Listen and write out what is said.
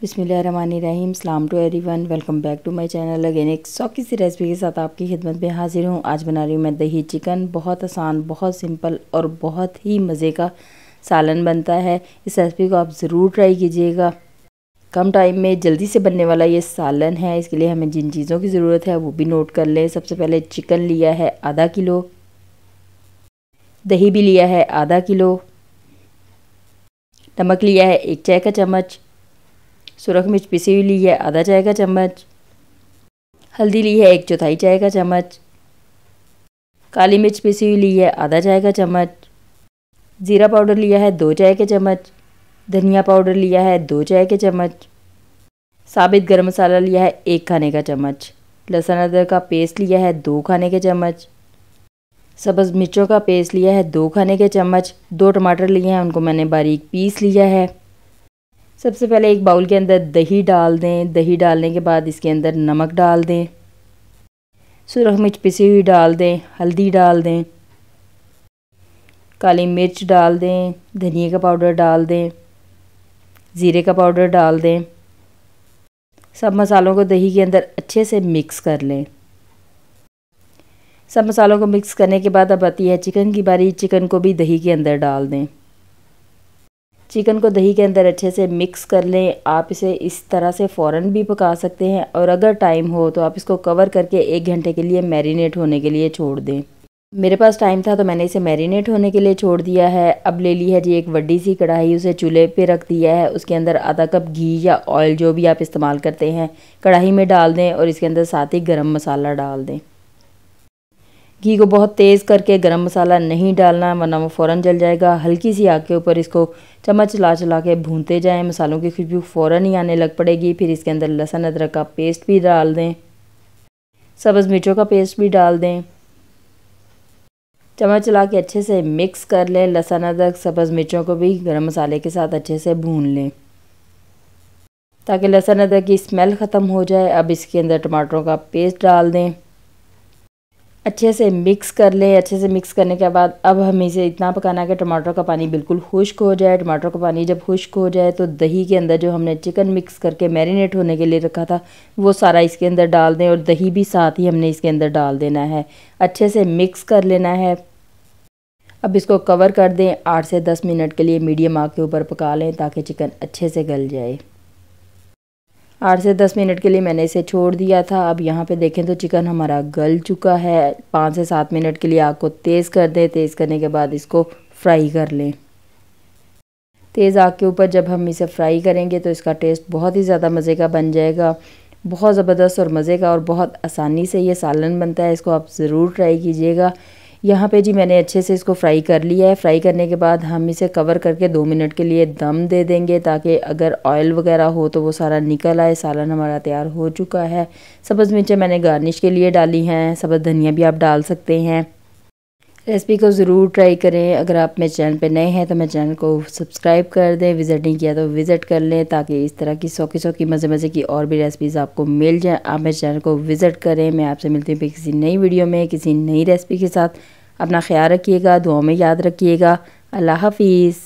बिसमीम सलाम to everyone welcome back to my channel again एक सौकी सी रेसिपी के साथ आपकी खिदमत में हाजिर हूँ आज बना रही हूँ मैं दही चिकन बहुत आसान बहुत सिंपल और बहुत ही मज़े का सालन बनता है इस रेसिपी को आप ज़रूर ट्राई कीजिएगा कम टाइम में जल्दी से बनने वाला ये सालन है इसके लिए हमें जिन चीज़ों की ज़रूरत है वो भी नोट कर लें सबसे पहले चिकन लिया है आधा किलो दही भी लिया है आधा किलो नमक लिया है एक चाय का चम्मच सुरख मिर्च पिसी हुई ली है आधा चाय का चम्मच हल्दी ली है एक चौथाई चाय का चम्मच काली मिर्च पिसी हुई ली है आधा चाय का चम्मच ज़ीरा पाउडर लिया है दो चाय के चम्मच धनिया पाउडर लिया है दो चाय के चम्मच साबित गर्म मसाला लिया है एक खाने का चम्मच लहसुन अदरक का पेस्ट लिया है दो खाने के चम्मच सब्ज़ मिर्चों का पेस्ट लिया है दो खाने के चम्मच दो टमाटर लिए हैं उनको मैंने बारीक पीस लिया है सबसे पहले एक बाउल के अंदर दही डाल दें दही डालने के बाद इसके अंदर नमक डाल दें सुरख मिर्च पिसी हुई डाल दें हल्दी डाल दें काली मिर्च डाल दें धनिया का पाउडर डाल दें ज़ीरे का पाउडर डाल दें सब मसालों को दही के अंदर अच्छे से मिक्स कर लें सब मसालों को मिक्स करने के बाद अब आती है चिकन की बारी चिकन को भी दही के अंदर डाल दें चिकन को दही के अंदर अच्छे से मिक्स कर लें आप इसे इस तरह से फ़ौरन भी पका सकते हैं और अगर टाइम हो तो आप इसको कवर करके एक घंटे के लिए मैरिनेट होने के लिए छोड़ दें मेरे पास टाइम था तो मैंने इसे मैरिनेट होने के लिए छोड़ दिया है अब ले ली है जी एक वड्डी सी कढ़ाई उसे चूल्हे पे रख दिया है उसके अंदर आधा कप घी या ऑयल जो भी आप इस्तेमाल करते हैं कढ़ाई में डाल दें और इसके अंदर साथ ही गरम मसाला डाल दें घी को बहुत तेज़ करके गरम मसाला नहीं डालना वरना वो फ़ौरन जल जाएगा हल्की सी आग के ऊपर इसको चम्मच चला चला के भूनते जाएं मसालों की खुशबू फ़ौरन ही आने लग पड़ेगी फिर इसके अंदर लहसुन अदरक का पेस्ट भी डाल दें सब्ज़ मिर्चों का पेस्ट भी डाल दें चम्मच चला के अच्छे से मिक्स कर लें लहसुन अदरक सब्ज़ मिर्चों को भी गर्म मसाले के साथ अच्छे से भून लें ताकि लहसुन अदरक की स्मेल ख़त्म हो जाए अब इसके अंदर टमाटरों का पेस्ट डाल दें अच्छे से मिक्स कर लें अच्छे से मिक्स करने के बाद अब हमें इसे इतना पकाना है कि टमाटर का पानी बिल्कुल खुश्क हो जाए टमाटर का पानी जब खुश्क हो जाए तो दही के अंदर जो हमने चिकन मिक्स करके मैरिनेट होने के लिए रखा था वो सारा इसके अंदर डाल दें और दही भी साथ ही हमने इसके अंदर डाल देना है अच्छे से मिक्स कर लेना है अब इसको कवर कर दें आठ से दस मिनट के लिए मीडियम आग के ऊपर पका लें ताकि चिकन अच्छे से गल जाए आठ से दस मिनट के लिए मैंने इसे छोड़ दिया था अब यहाँ पे देखें तो चिकन हमारा गल चुका है पाँच से सात मिनट के लिए आग को तेज़ कर दें तेज़ करने के बाद इसको फ्राई कर लें तेज़ आग के ऊपर जब हम इसे फ्राई करेंगे तो इसका टेस्ट बहुत ही ज़्यादा मज़े का बन जाएगा बहुत ज़बरदस्त और मज़े का और बहुत आसानी से ये सालन बनता है इसको आप ज़रूर ट्राई कीजिएगा यहाँ पे जी मैंने अच्छे से इसको फ्राई कर लिया है फ्राई करने के बाद हम इसे कवर करके दो मिनट के लिए दम दे देंगे ताकि अगर ऑयल वगैरह हो तो वो सारा निकल आए सालन हमारा तैयार हो चुका है सब्ज़ मिर्चें मैंने गार्निश के लिए डाली हैं सब्ज़ धनिया भी आप डाल सकते हैं रेसिपी को ज़रूर ट्राई करें अगर आप मेरे चैनल पे नए हैं तो मेरे चैनल को सब्सक्राइब कर दें विज़िट नहीं किया तो विज़िट कर लें ताकि इस तरह की सौखी सौखी सौ की मज़े मज़े की और भी रेसिपीज़ आपको मिल जाएँ आप मेरे चैनल को विज़िट करें मैं आपसे मिलती हूँ किसी नई वीडियो में किसी नई रेसिपी के साथ अपना ख्याल रखिएगा दुआ में याद रखिएगा अल्लाह हाफिज़